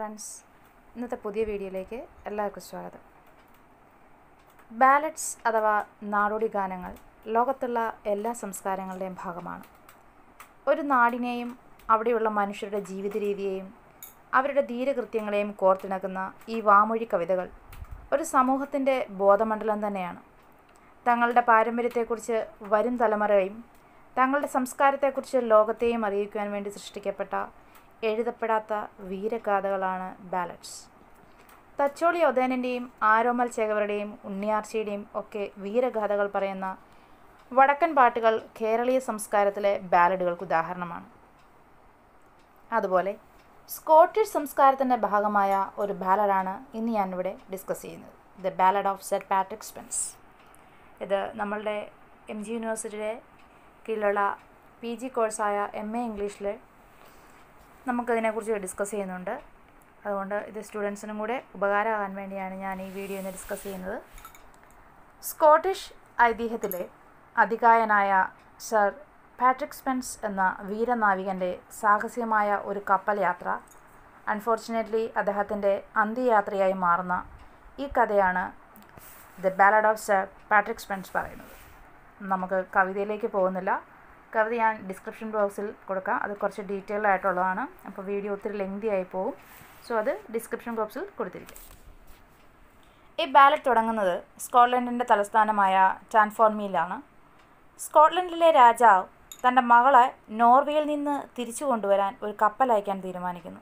friends ഇന്നത്തെ പുതിയ വീഡിയോയിലേക്ക് എല്ലാവർക്കും സ്വാഗതം ബാലറ്റ്സ് അഥവാ നാടോടി ഗാനങ്ങൾ ലോകത്തുള്ള എല്ലാ സംസ്കാരങ്ങളുടെയും ഭാഗമാണ് ഒരു നാടിനെയും അവിടെയുള്ള മനുഷ്യരുടെ ജീവിത രീതിയെയും അവരുടെ ധീരകൃത്യങ്ങളെയും കോർത്തിണക്കുന്ന ഈ വാമൊഴി കവിതകൾ ഒരു സമൂഹത്തിൻ്റെ ബോധമണ്ഡലം തന്നെയാണ് തങ്ങളുടെ പാരമ്പര്യത്തെക്കുറിച്ച് വരും തലമുറയും തങ്ങളുടെ സംസ്കാരത്തെക്കുറിച്ച് ലോകത്തെയും അറിയിക്കുവാൻ വേണ്ടി സൃഷ്ടിക്കപ്പെട്ട എഴുതപ്പെടാത്ത വീരഗാഥകളാണ് ബാലറ്റ്സ് തച്ചോളി ഒതേനൻ്റെയും ആരോമൽ ചേകവരുടെയും ഉണ്ണിയാർച്ചയുടെയും ഒക്കെ വീരഗാഥകൾ പറയുന്ന വടക്കൻ പാട്ടുകൾ കേരളീയ സംസ്കാരത്തിലെ ബാലഡുകൾക്ക് ഉദാഹരണമാണ് അതുപോലെ സ്കോട്ടിഷ് സംസ്കാരത്തിൻ്റെ ഭാഗമായ ഒരു ബാലഡാണ് ഇന്ന് ഞാനിവിടെ ഡിസ്കസ് ചെയ്യുന്നത് the ballad of sir Patrick Spens ഇത് നമ്മളുടെ എം ജി യൂണിവേഴ്സിറ്റിയുടെ കീഴിലുള്ള പി ജി കോഴ്സായ എം എ ഇംഗ്ലീഷിലെ നമുക്കതിനെക്കുറിച്ച് ഡിസ്കസ് ചെയ്യുന്നുണ്ട് അതുകൊണ്ട് ഇത് സ്റ്റുഡൻസിനും കൂടെ ഉപകാരമാകാൻ വേണ്ടിയാണ് ഞാൻ ഈ വീഡിയോ ഇന്ന് ഡിസ്കസ് ചെയ്യുന്നത് സ്കോട്ടിഷ് ഐതിഹ്യത്തിലെ അതികായനായ സർ പാട്രിക് സ്പെൻസ് എന്ന വീരനാവികൻ്റെ സാഹസികമായ ഒരു കപ്പൽ യാത്ര അൺഫോർച്ചുനേറ്റ്ലി അദ്ദേഹത്തിൻ്റെ അന്ത്യയാത്രയായി മാറുന്ന ഈ കഥയാണ് the ballad of sir Patrick Spens പറയുന്നത് നമുക്ക് കവിതയിലേക്ക് പോകുന്നില്ല കവിത ഞാൻ ഡിസ്ക്രിപ്ഷൻ ബോക്സിൽ കൊടുക്കാം അത് കുറച്ച് ഡീറ്റെയിൽ ആയിട്ടുള്ളതാണ് അപ്പോൾ വീഡിയോ ഒത്തിരി ലെങ്തി ആയി പോകും സോ അത് ഡിസ്ക്രിപ്ഷൻ ബോക്സിൽ കൊടുത്തിരിക്കും ഈ ബാലറ്റ് തുടങ്ങുന്നത് സ്കോട്ട്ലൻഡിൻ്റെ തലസ്ഥാനമായ ടാൻഫോർമിയിലാണ് സ്കോട്ട്ലൻഡിലെ രാജാവ് തൻ്റെ മകളെ നോർവേയിൽ നിന്ന് തിരിച്ചു കൊണ്ടുവരാൻ ഒരു കപ്പൽ അയക്കാൻ തീരുമാനിക്കുന്നു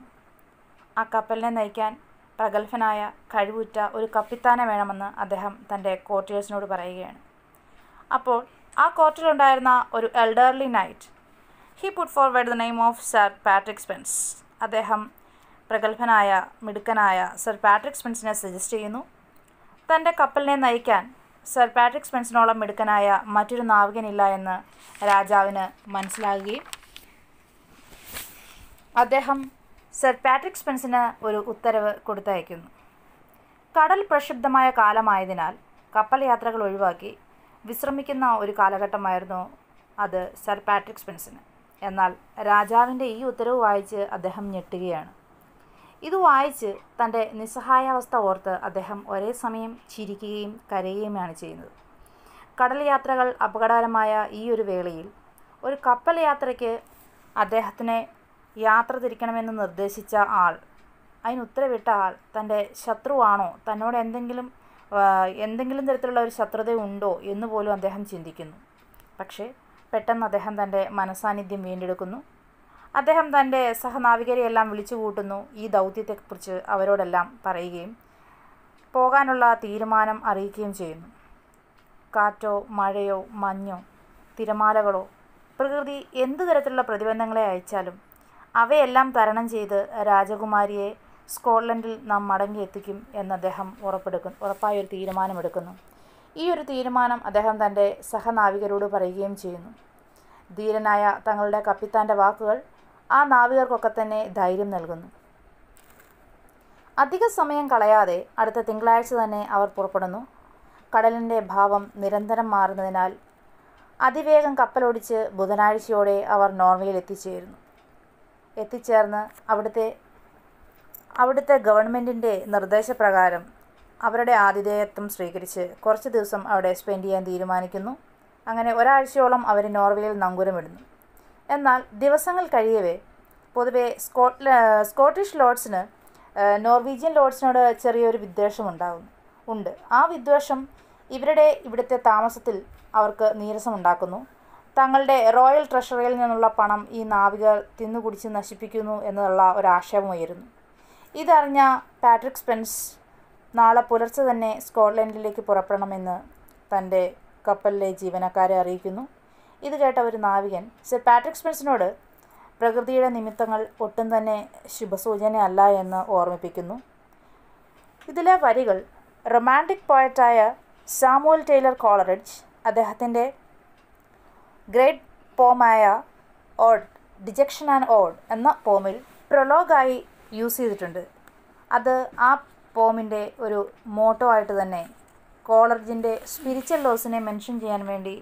ആ കപ്പലിനെ നയിക്കാൻ പ്രഗത്ഭനായ കഴിവുറ്റ ഒരു കപ്പിത്താനം വേണമെന്ന് അദ്ദേഹം തൻ്റെ കോർട്ടിയേഴ്സിനോട് പറയുകയാണ് അപ്പോൾ ആ കോർട്ടിലുണ്ടായിരുന്ന ഒരു elderly knight he put forward the name of sir Patrick Spens അദ്ദേഹം പ്രഗത്ഭനായ മിടുക്കനായ സർ പാട്രിക് സ്പെൻസിനെ സജസ്റ്റ് ചെയ്യുന്നു തൻ്റെ കപ്പലിനെ നയിക്കാൻ സർ പാട്രിക് സ്പെൻസിനോളം മിടുക്കനായ മറ്റൊരു നാവികനില്ല എന്ന് രാജാവിന് മനസ്സിലാകുകയും അദ്ദേഹം സർ പാട്രിക് സ്പെൻസിന് ഒരു ഉത്തരവ് കൊടുത്തയക്കുന്നു കടൽ പ്രക്ഷുബ്ധമായ കാലമായതിനാൽ കപ്പൽ യാത്രകൾ ഒഴിവാക്കി വിശ്രമിക്കുന്ന ഒരു കാലഘട്ടമായിരുന്നു അത് സർ പാട്രിക് സ്പെൻസിന് എന്നാൽ രാജാവിൻ്റെ ഈ ഉത്തരവ് വായിച്ച് അദ്ദേഹം ഞെട്ടുകയാണ് ഇത് വായിച്ച് തൻ്റെ നിസ്സഹായാവസ്ഥ ഓർത്ത് അദ്ദേഹം ഒരേ സമയം ചിരിക്കുകയും കരയുകയുമാണ് ചെയ്യുന്നത് കടൽ യാത്രകൾ അപകടകരമായ ഈ ഒരു വേളയിൽ ഒരു കപ്പൽ യാത്രയ്ക്ക് അദ്ദേഹത്തിനെ യാത്ര തിരിക്കണമെന്ന് നിർദ്ദേശിച്ച ആൾ അതിനുത്തരവിട്ട ഉത്തരവിട്ട ആൾ തൻ്റെ ശത്രുവാണോ തന്നോട് എന്തെങ്കിലും എന്തെങ്കിലും തരത്തിലുള്ള ഒരു ശത്രുത ഉണ്ടോ എന്ന് പോലും അദ്ദേഹം ചിന്തിക്കുന്നു പക്ഷേ പെട്ടെന്ന് അദ്ദേഹം തൻ്റെ മനസാന്നിധ്യം വീണ്ടെടുക്കുന്നു അദ്ദേഹം തൻ്റെ സഹനാവികരെയെല്ലാം വിളിച്ചു കൂട്ടുന്നു ഈ ദൗത്യത്തെക്കുറിച്ച് അവരോടെല്ലാം പറയുകയും പോകാനുള്ള തീരുമാനം അറിയിക്കുകയും ചെയ്യുന്നു കാറ്റോ മഴയോ മഞ്ഞോ തിരമാലകളോ പ്രകൃതി എന്തു തരത്തിലുള്ള പ്രതിബന്ധങ്ങളെ അയച്ചാലും അവയെല്ലാം തരണം ചെയ്ത് രാജകുമാരിയെ സ്കോട്ട്ലൻഡിൽ നാം മടങ്ങിയെത്തിക്കും എന്ന് അദ്ദേഹം ഉറപ്പെടുക്കും ഉറപ്പായ ഒരു തീരുമാനമെടുക്കുന്നു ഈ ഒരു തീരുമാനം അദ്ദേഹം തൻ്റെ സഹനാവികരോട് പറയുകയും ചെയ്യുന്നു ധീരനായ തങ്ങളുടെ കപ്പിത്താൻ്റെ വാക്കുകൾ ആ നാവികർക്കൊക്കെ തന്നെ ധൈര്യം നൽകുന്നു അധിക സമയം കളയാതെ അടുത്ത തിങ്കളാഴ്ച തന്നെ അവർ പുറപ്പെടുന്നു കടലിൻ്റെ ഭാവം നിരന്തരം മാറുന്നതിനാൽ അതിവേഗം കപ്പലോടിച്ച് ബുധനാഴ്ചയോടെ അവർ നോർവേയിൽ എത്തിച്ചേരുന്നു എത്തിച്ചേർന്ന് അവിടുത്തെ അവിടുത്തെ ഗവൺമെൻറ്റിൻ്റെ നിർദ്ദേശപ്രകാരം അവരുടെ ആതിഥേയത്വം സ്വീകരിച്ച് കുറച്ച് ദിവസം അവിടെ സ്പെൻഡ് ചെയ്യാൻ തീരുമാനിക്കുന്നു അങ്ങനെ ഒരാഴ്ചയോളം അവർ നോർവേയിൽ നങ്കൂരമിടുന്നു എന്നാൽ ദിവസങ്ങൾ കഴിയവേ പൊതുവെ സ്കോട്ട് സ്കോട്ടിഷ് ലോഡ്സിന് നോർവീജിയൻ ലോഡ്സിനോട് ചെറിയൊരു വിദ്വേഷം ഉണ്ടാകുന്നു ഉണ്ട് ആ വിദ്വേഷം ഇവരുടെ ഇവിടുത്തെ താമസത്തിൽ അവർക്ക് നീരസമുണ്ടാക്കുന്നു തങ്ങളുടെ റോയൽ ട്രഷറിയിൽ നിന്നുള്ള പണം ഈ നാവികർ തിന്നുകുടിച്ച് നശിപ്പിക്കുന്നു എന്നുള്ള ഒരാക്ഷേപമായിരുന്നു ഇതറിഞ്ഞ പാട്രിക് സ്പെൻസ് നാളെ പുലർച്ചെ തന്നെ സ്കോട്ട്ലൻഡിലേക്ക് പുറപ്പെടണമെന്ന് തൻ്റെ കപ്പലിലെ ജീവനക്കാരെ അറിയിക്കുന്നു ഇത് കേട്ട ഒരു നാവികൻ സർ പാട്രിക് സ്പെൻസിനോട് പ്രകൃതിയുടെ നിമിത്തങ്ങൾ ഒട്ടും തന്നെ ശുഭസൂചനയല്ല എന്ന് ഓർമ്മിപ്പിക്കുന്നു ഇതിലെ വരികൾ റൊമാൻറ്റിക് പോയറ്റായ സാമുവൽ ടൈലർ കോളറിഡ്ജ് അദ്ദേഹത്തിൻ്റെ ഗ്രേറ്റ് പോമായ ഓഡ് ഡിജക്ഷൻ ആൻഡ് ഓഡ് എന്ന പോമിൽ പ്രൊലോഗായി യൂസ് ചെയ്തിട്ടുണ്ട് അത് ആ പോമിൻ്റെ ഒരു മോട്ടോ ആയിട്ട് തന്നെ കോളറിജിൻ്റെ സ്പിരിച്വൽ ലോസിനെ മെൻഷൻ ചെയ്യാൻ വേണ്ടി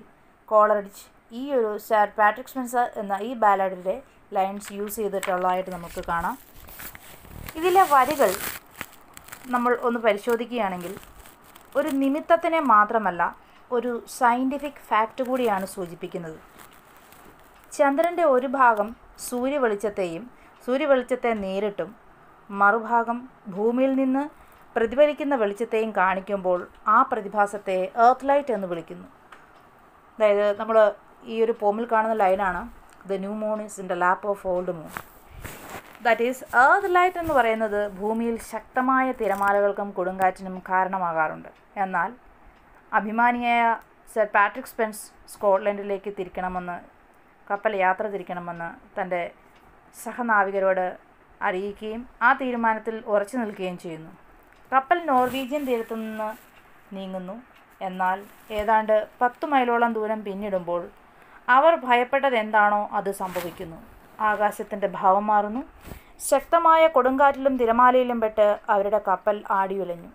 കോളറിജ് ഈ ഒരു സാർ പാട്രിക് സ്പെൻസർ എന്ന ഈ ബാലഡിൻ്റെ ലൈൻസ് യൂസ് ചെയ്തിട്ടുള്ളതായിട്ട് നമുക്ക് കാണാം ഇതിലെ വരികൾ നമ്മൾ ഒന്ന് പരിശോധിക്കുകയാണെങ്കിൽ ഒരു നിമിത്തത്തിനെ മാത്രമല്ല ഒരു സയൻറ്റിഫിക് ഫാക്റ്റ് കൂടിയാണ് സൂചിപ്പിക്കുന്നത് ചന്ദ്രൻ്റെ ഒരു ഭാഗം സൂര്യവെളിച്ചത്തെയും സൂര്യവെളിച്ചത്തെ നേരിട്ടും മറുഭാഗം ഭൂമിയിൽ നിന്ന് പ്രതിഫലിക്കുന്ന വെളിച്ചത്തെയും കാണിക്കുമ്പോൾ ആ പ്രതിഭാസത്തെ ഏർത്ത് ലൈറ്റ് എന്ന് വിളിക്കുന്നു അതായത് നമ്മൾ ഈ ഒരു പോമിൽ കാണുന്ന ലൈനാണ് the new moon is in the lap of old moon that is earth light എന്ന് പറയുന്നത് ഭൂമിയിൽ ശക്തമായ തിരമാലകൾക്കും കൊടുങ്കാറ്റിനും കാരണമാകാറുണ്ട് എന്നാൽ അഭിമാനിയായ സർ പാട്രിക് സ്പെൻസ് സ്കോട്ട്ലൻഡിലേക്ക് തിരിക്കണമെന്ന് കപ്പൽ യാത്ര തിരിക്കണമെന്ന് തൻ്റെ സഹനാവികരോട് അറിയിക്കുകയും ആ തീരുമാനത്തിൽ ഉറച്ചു നിൽക്കുകയും ചെയ്യുന്നു കപ്പൽ നോർവീജിയൻ തീരത്തു നിന്ന് നീങ്ങുന്നു എന്നാൽ ഏതാണ്ട് പത്ത് മൈലോളം ദൂരം പിന്നിടുമ്പോൾ അവർ ഭയപ്പെട്ടത് എന്താണോ അത് സംഭവിക്കുന്നു ആകാശത്തിൻ്റെ ഭാവം മാറുന്നു ശക്തമായ കൊടുങ്കാറ്റിലും തിരമാലയിലും പെട്ട് അവരുടെ കപ്പൽ ആടിയുലഞ്ഞു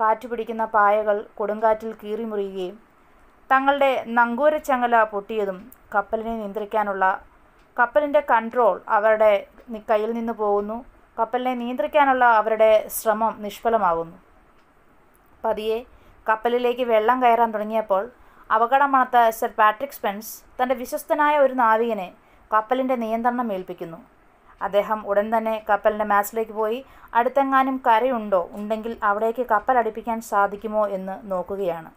കാറ്റ് പിടിക്കുന്ന പായകൾ കൊടുങ്കാറ്റിൽ കീറിമുറിയുകയും തങ്ങളുടെ നങ്കൂരച്ചങ്ങല പൊട്ടിയതും കപ്പലിനെ നിയന്ത്രിക്കാനുള്ള കപ്പലിൻ്റെ കൺട്രോൾ അവരുടെ കയ്യിൽ നിന്ന് പോകുന്നു കപ്പലിനെ നിയന്ത്രിക്കാനുള്ള അവരുടെ ശ്രമം നിഷ്ഫലമാകുന്നു പതിയെ കപ്പലിലേക്ക് വെള്ളം കയറാൻ തുടങ്ങിയപ്പോൾ അപകടമണത്ത സർ പാട്രിക് സ്പെൻസ് തൻ്റെ വിശ്വസ്തനായ ഒരു നാവികനെ കപ്പലിൻ്റെ നിയന്ത്രണം ഏൽപ്പിക്കുന്നു അദ്ദേഹം ഉടൻ തന്നെ കപ്പലിൻ്റെ മാസിലേക്ക് പോയി അടുത്തെങ്ങാനും കരയുണ്ടോ ഉണ്ടെങ്കിൽ അവിടേക്ക് കപ്പൽ അടുപ്പിക്കാൻ സാധിക്കുമോ എന്ന് നോക്കുകയാണ്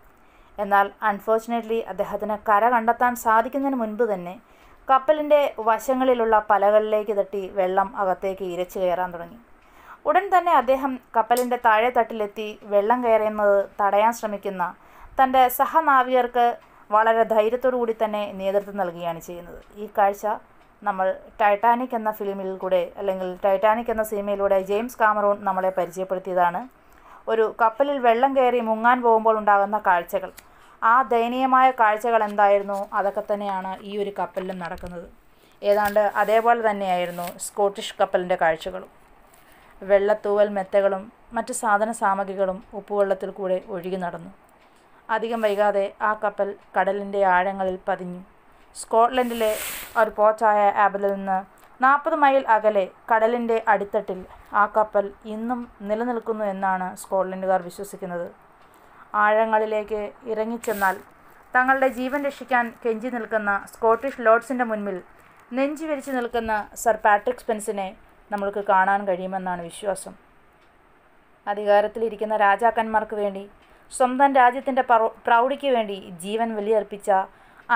എന്നാൽ അൺഫോർച്ചുനേറ്റ്ലി അദ്ദേഹത്തിന് കര കണ്ടെത്താൻ സാധിക്കുന്നതിന് മുൻപ് തന്നെ കപ്പലിൻ്റെ വശങ്ങളിലുള്ള പലകളിലേക്ക് തട്ടി വെള്ളം അകത്തേക്ക് ഇരച്ചു കയറാൻ തുടങ്ങി ഉടൻ തന്നെ അദ്ദേഹം കപ്പലിൻ്റെ താഴെ തട്ടിലെത്തി വെള്ളം കയറുന്നത് തടയാൻ ശ്രമിക്കുന്ന തൻ്റെ സഹനാവികർക്ക് വളരെ ധൈര്യത്തോടു കൂടി തന്നെ നേതൃത്വം നൽകുകയാണ് ചെയ്യുന്നത് ഈ കാഴ്ച നമ്മൾ ടൈറ്റാനിക് എന്ന ഫിലിമിൽ കൂടെ അല്ലെങ്കിൽ ടൈറ്റാനിക് എന്ന സിനിമയിലൂടെ ജെയിംസ് കാമറൂൺ നമ്മളെ പരിചയപ്പെടുത്തിയതാണ് ഒരു കപ്പലിൽ വെള്ളം കയറി മുങ്ങാൻ പോകുമ്പോൾ ഉണ്ടാകുന്ന കാഴ്ചകൾ ആ ദയനീയമായ കാഴ്ചകൾ എന്തായിരുന്നു അതൊക്കെ തന്നെയാണ് ഈ ഒരു കപ്പലിലും നടക്കുന്നത് ഏതാണ്ട് അതേപോലെ തന്നെയായിരുന്നു സ്കോട്ടിഷ് കപ്പലിൻ്റെ കാഴ്ചകളും വെള്ളത്തൂവൽ മെത്തകളും മറ്റ് സാധന സാമഗ്രികളും ഉപ്പുവെള്ളത്തിൽ കൂടെ ഒഴുകി നടന്നു അധികം വൈകാതെ ആ കപ്പൽ കടലിൻ്റെ ആഴങ്ങളിൽ പതിഞ്ഞു സ്കോട്ട്ലൻഡിലെ ഒരു പോച്ചായ ആപ്പിൽ നിന്ന് നാൽപ്പത് മൈൽ അകലെ കടലിൻ്റെ അടിത്തട്ടിൽ ആ കപ്പൽ ഇന്നും നിലനിൽക്കുന്നു എന്നാണ് സ്കോട്ട്ലൻഡുകാർ വിശ്വസിക്കുന്നത് ആഴങ്ങളിലേക്ക് ഇറങ്ങിച്ചെന്നാൽ തങ്ങളുടെ ജീവൻ രക്ഷിക്കാൻ കെഞ്ചി നിൽക്കുന്ന സ്കോട്ടിഷ് ലോഡ്സിൻ്റെ മുൻപിൽ നെഞ്ചി വിരിച്ച് നിൽക്കുന്ന സർ പാട്രിക് സ്പെൻസിനെ നമ്മൾക്ക് കാണാൻ കഴിയുമെന്നാണ് വിശ്വാസം അധികാരത്തിലിരിക്കുന്ന രാജാക്കന്മാർക്ക് വേണ്ടി സ്വന്തം രാജ്യത്തിൻ്റെ പ്രൗഢിക്ക് വേണ്ടി ജീവൻ വലിയർപ്പിച്ച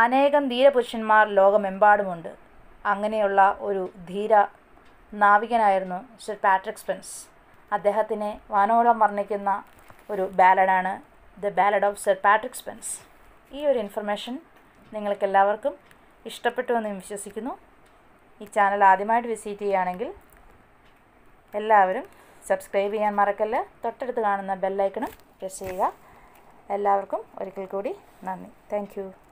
അനേകം ധീരപുരുഷന്മാർ ലോകമെമ്പാടുമുണ്ട് അങ്ങനെയുള്ള ഒരു ധീര നാവികനായിരുന്നു സർ പാട്രിക് സ്പെൻസ് അദ്ദേഹത്തിനെ വാനോളം വർണ്ണിക്കുന്ന ഒരു ബാലഡാണ് the ballad of sir Patrick Spens ഈ ഒരു ഇൻഫർമേഷൻ നിങ്ങൾക്കെല്ലാവർക്കും ഇഷ്ടപ്പെട്ടു എന്ന് വിശ്വസിക്കുന്നു ഈ ചാനൽ ആദ്യമായിട്ട് വിസിറ്റ് ചെയ്യുകയാണെങ്കിൽ എല്ലാവരും സബ്സ്ക്രൈബ് ചെയ്യാൻ മറക്കല്ല തൊട്ടടുത്ത് കാണുന്ന ബെല്ലൈക്കണും പ്രസ് ചെയ്യുക എല്ലാവർക്കും ഒരിക്കൽ കൂടി നന്ദി താങ്ക്